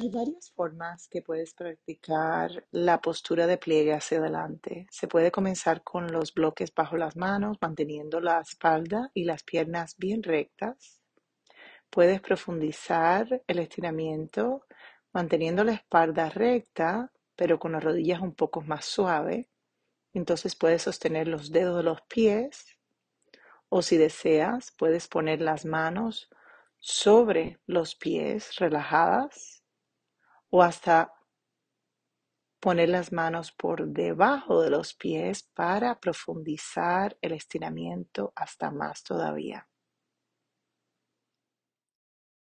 Hay varias formas que puedes practicar la postura de pliegue hacia adelante. Se puede comenzar con los bloques bajo las manos, manteniendo la espalda y las piernas bien rectas. Puedes profundizar el estiramiento manteniendo la espalda recta, pero con las rodillas un poco más suave. Entonces puedes sostener los dedos de los pies o si deseas puedes poner las manos sobre los pies relajadas o hasta poner las manos por debajo de los pies para profundizar el estiramiento hasta más todavía.